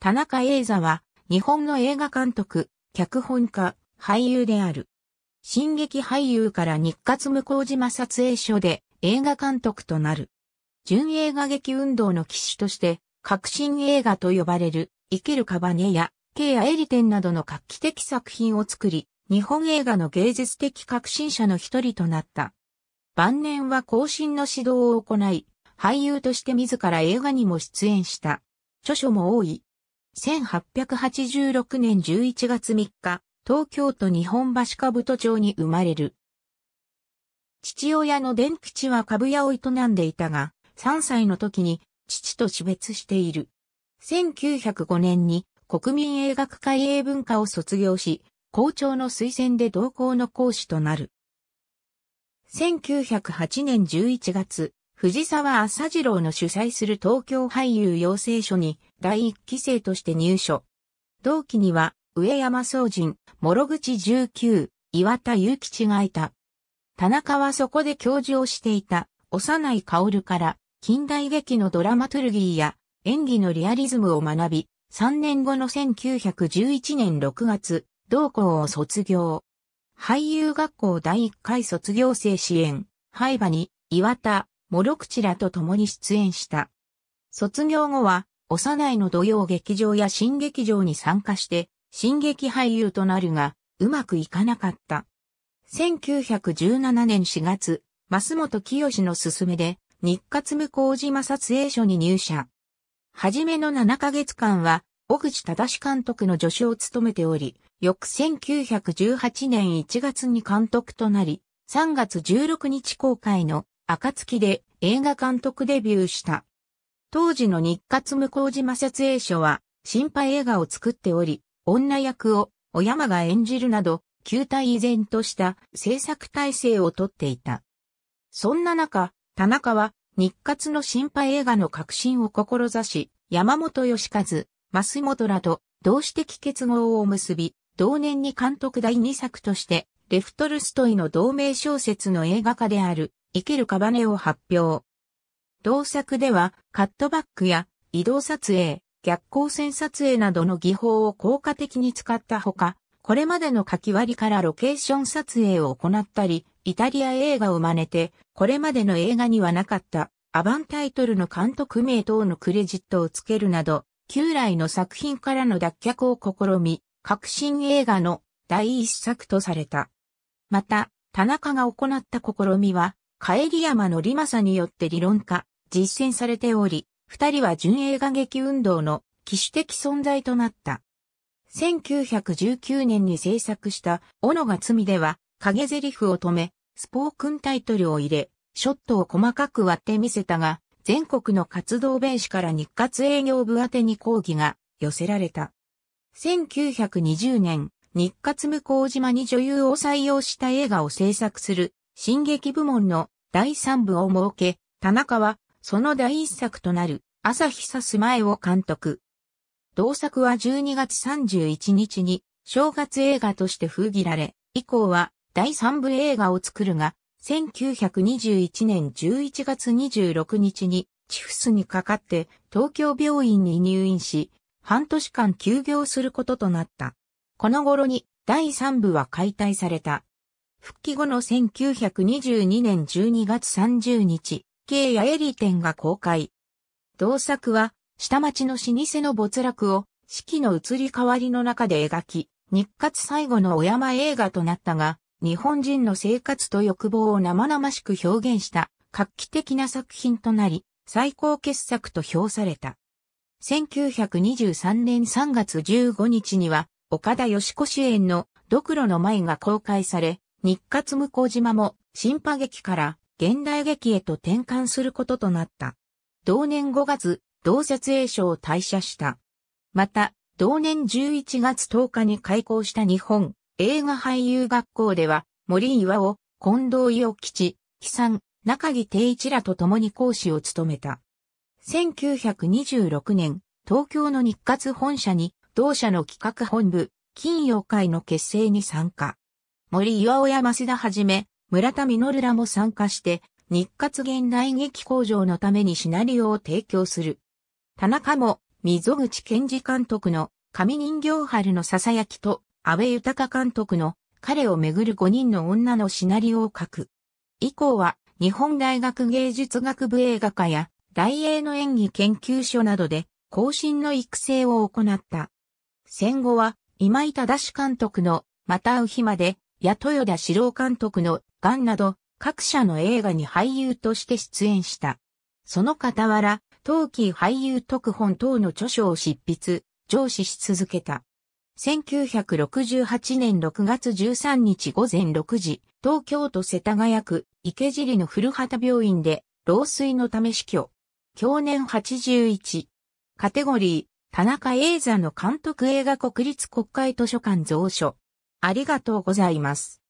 田中英座は、日本の映画監督、脚本家、俳優である。進撃俳優から日活向島撮影所で映画監督となる。純映画劇運動の騎手として、革新映画と呼ばれる、生きるカバネや、ケアエリテンなどの画期的作品を作り、日本映画の芸術的革新者の一人となった。晩年は更進の指導を行い、俳優として自ら映画にも出演した。著書も多い。1886年11月3日、東京都日本橋兜町に生まれる。父親の伝吉は株屋を営んでいたが、3歳の時に父と死別している。1905年に国民英学会英文化を卒業し、校長の推薦で同校の講師となる。1908年11月、藤沢朝次郎の主催する東京俳優養成所に第1期生として入所。同期には、上山総人、諸口19、岩田祐吉がいた。田中はそこで教授をしていた、幼い薫から、近代劇のドラマトゥルギーや、演技のリアリズムを学び、3年後の1911年6月、同校を卒業。俳優学校第1回卒業生支援、廃場に、岩田、諸口らと共に出演した。卒業後は、幼いの土曜劇場や新劇場に参加して、新劇俳優となるが、うまくいかなかった。1917年4月、増本清の勧めで、日活向島撮影所に入社。はじめの7ヶ月間は、小口正監督の助手を務めており、翌1918年1月に監督となり、3月16日公開の暁で映画監督デビューした。当時の日活向島設営所は、心配映画を作っており、女役を、小山が演じるなど、旧体依然とした制作体制をとっていた。そんな中、田中は、日活の心配映画の革新を志し、山本義和、増本らと同志的結合を結び、同年に監督第2作として、レフトルストイの同名小説の映画化である、生けるカバネを発表。同作では、カットバックや移動撮影、逆光線撮影などの技法を効果的に使ったほか、これまでの書き割りからロケーション撮影を行ったり、イタリア映画を真似て、これまでの映画にはなかったアバンタイトルの監督名等のクレジットをつけるなど、旧来の作品からの脱却を試み、革新映画の第一作とされた。また、田中が行った試みは、帰り山のリマサによって理論化、実践されており、二人は純映画劇運動の機種的存在となった。1919年に制作した斧が罪では、影台詞を止め、スポークンタイトルを入れ、ショットを細かく割ってみせたが、全国の活動弁士から日活営業部宛に抗議が寄せられた。1920年、日活向島に女優を採用した映画を制作する進撃部門の第3部を設け、田中はその第一作となる朝日さす前を監督。同作は12月31日に正月映画として封切られ、以降は第3部映画を作るが、1921年11月26日にチフスにかかって東京病院に入院し、半年間休業することとなった。この頃に第3部は解体された。復帰後の1922年12月30日、慶やエリ展が公開。同作は、下町の老舗の没落を、四季の移り変わりの中で描き、日活最後のお山映画となったが、日本人の生活と欲望を生々しく表現した画期的な作品となり、最高傑作と評された。1923年3月15日には、岡田義子主演のドクロの舞が公開され、日活向島も新派劇から現代劇へと転換することとなった。同年5月、同設営所を退社した。また、同年11月10日に開校した日本映画俳優学校では、森岩尾、近藤洋吉、悲惨、中木定一らと共に講師を務めた。1926年、東京の日活本社に、同社の企画本部、金曜会の結成に参加。森岩尾や増田はじめ、村田実らも参加して、日活現代劇工場のためにシナリオを提供する。田中も、溝口健二監督の、神人形春のささやきと、安部豊監督の、彼をめぐる5人の女のシナリオを書く。以降は、日本大学芸術学部映画科や、大英の演技研究所などで、後進の育成を行った。戦後は、今井忠監督の、またう日まで、や豊田史郎監督のガンなど各社の映画に俳優として出演した。その傍ら、陶器俳優特本等の著書を執筆、上司し続けた。1968年6月13日午前6時、東京都世田谷区池尻の古畑病院で老衰のため死去。去年81。カテゴリー、田中英座の監督映画国立国会図書館蔵書。ありがとうございます。